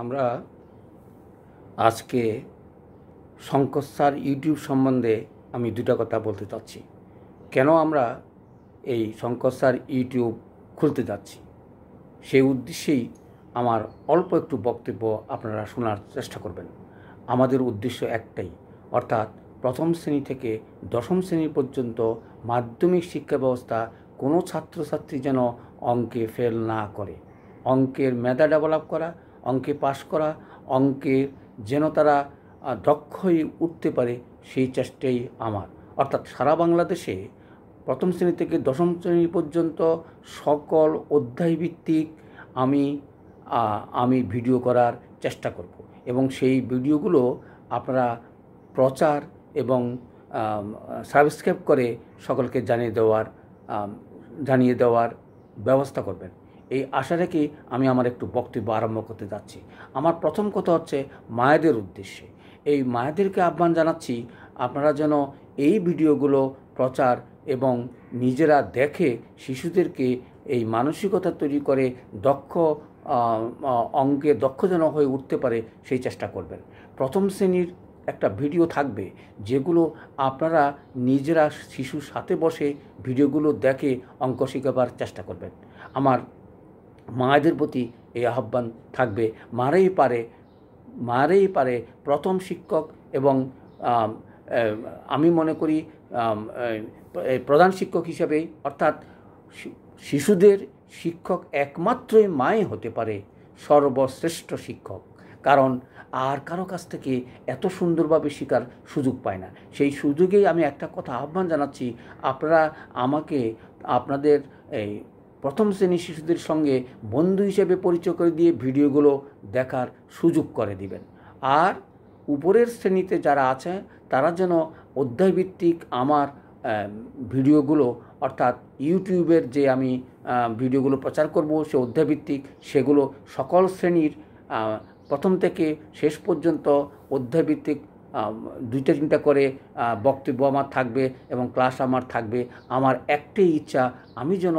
আমরা আজকে Shankar sir YouTube সম্বন্ধে আমি দুটা কথা বলতে চাচ্ছি কেন আমরা এই শঙ্কর স্যার ইউটিউব খুলতে যাচ্ছি সেই উদ্দেশ্যেই আমার অল্প একটু বক্তব্য আপনারা শোনার চেষ্টা করবেন আমাদের উদ্দেশ্য একটাই অর্থাৎ প্রথম শ্রেণী থেকে দশম শ্রেণী পর্যন্ত মাধ্যমিক শিক্ষা ব্যবস্থা কোনো ছাত্রছাত্রী যেন অঙ্কে ফেল না করে অঙ্কের মেধা ডেভেলপ করা অঙ্কে পাশ করা অঙ্কে যেন তারা দক্ষ হয়ে উঠতে পারে সেই চেষ্টাই আমার অর্থাৎ সারা বাংলাদেশে প্রথম শ্রেণী থেকে দশম শ্রেণী পর্যন্ত সকল অধ্যায়ভিত্তিক আমি আমি ভিডিও করার চেষ্টা করব এবং সেই ভিডিওগুলো আপনারা প্রচার এবং সাবস্ক্রাইব করে সকলকে জানিয়ে দেওয়ার জানিয়ে দেওয়ার ব্যবস্থা করবেন এই আশা রেখেই আমি আমার একটু বক্তব্য আরম্ভ করতে যাচ্ছি আমার প্রথম কথা হচ্ছে মায়েদের উদ্দেশ্যে এই মায়েদেরকে আহ্বান জানাচ্ছি আপনারা যেন এই ভিডিওগুলো প্রচার এবং নিজেরা দেখে শিশুদেরকে এই মানসিকতা তৈরি করে দক্ষ অঙ্কে দক্ষ যেন হয়ে উঠতে পারে সেই চেষ্টা করবেন প্রথম শ্রেণীর একটা ভিডিও থাকবে যেগুলো আপনারা নিজেরা শিশুর সাথে বসে ভিডিওগুলো দেখে অঙ্ক শিখাবার চেষ্টা করবেন আমার মায়েদের প্রতি এই আহ্বান থাকবে মারেই পারে মারেই পারে প্রথম শিক্ষক এবং আমি মনে করি প্রধান শিক্ষক হিসাবে অর্থাৎ শিশুদের শিক্ষক একমাত্রই মায়ে হতে পারে সর্বশ্রেষ্ঠ শিক্ষক কারণ আর কারো কাছ থেকে এত সুন্দরভাবে শেখার সুযোগ পায় না সেই সুযোগেই আমি একটা কথা আহ্বান জানাচ্ছি আপনারা আমাকে আপনাদের এই প্রথম শ্রেণীর শিশুদের সঙ্গে বন্ধু হিসেবে পরিচয় করে দিয়ে ভিডিওগুলো দেখার সুযোগ করে দিবেন আর উপরের শ্রেণীতে যারা আছে তারা যেন অধ্যায়ভিত্তিক আমার ভিডিওগুলো অর্থাৎ ইউটিউবের যে আমি ভিডিওগুলো প্রচার করব সে অধ্যায়ভিত্তিক সেগুলো সকল শ্রেণীর প্রথম থেকে শেষ পর্যন্ত অধ্যায়ভিত্তিক দুইটা তিনটা করে বক্তব্য আমার থাকবে এবং ক্লাস আমার থাকবে আমার একটাই ইচ্ছা আমি যেন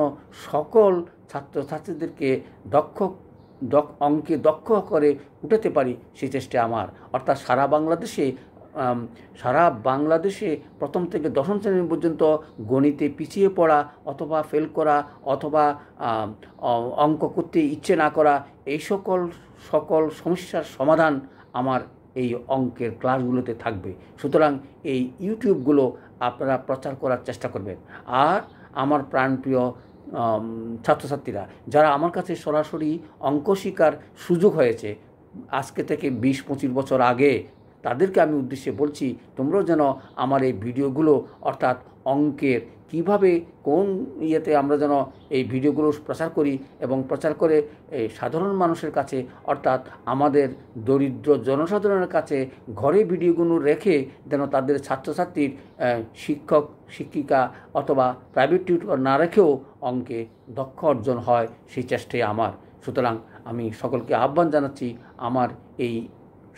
সকল ছাত্রছাত্রীদেরকে দক্ষ অঙ্কে দক্ষ করে উঠাতে পারি সেই চেষ্টা আমার অর্থাৎ সারা বাংলাদেশে সারা বাংলাদেশে প্রথম থেকে দশম শ্রেণী পর্যন্ত গণিতে পিছিয়ে পড়া অথবা ফেল করা অথবা অঙ্ক করতে ইচ্ছে না করা এই সকল সকল সমস্যার সমাধান আমার এই অঙ্কের ক্লাসগুলোতে থাকবে সুতরাং এই ইউটিউবগুলো আপনারা প্রচার করার চেষ্টা করবেন আর আমার প্রাণপ্রিয় ছাত্রছাত্রীরা যারা আমার কাছে সরাসরি অঙ্ক শিকার সুযোগ হয়েছে আজকে থেকে বিশ পঁচিশ বছর আগে তাদেরকে আমি উদ্দেশ্যে বলছি তোমরাও যেন আমার এই ভিডিওগুলো অর্থাৎ অঙ্কের কিভাবে কোন ইয়েতে আমরা যেন এই ভিডিওগুলো প্রচার করি এবং প্রচার করে এই সাধারণ মানুষের কাছে অর্থাৎ আমাদের দরিদ্র জনসাধারণের কাছে ঘরে ভিডিওগুলো রেখে যেন তাদের ছাত্রছাত্রীর শিক্ষক শিক্ষিকা অথবা প্রাইভেট টিউটর না রেখেও অঙ্কে দক্ষ অর্জন হয় সেই চেষ্টাই আমার সুতরাং আমি সকলকে আহ্বান জানাচ্ছি আমার এই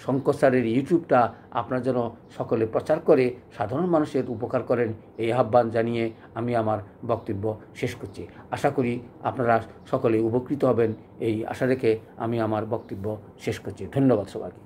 শঙ্কর স্যারের ইউটিউবটা আপনার যেন সকলে প্রচার করে সাধারণ মানুষের উপকার করেন এই আহ্বান জানিয়ে আমি আমার বক্তব্য শেষ করছি আশা করি আপনারা সকলে উপকৃত হবেন এই আশা রেখে আমি আমার বক্তব্য শেষ করছি ধন্যবাদ সবাইকে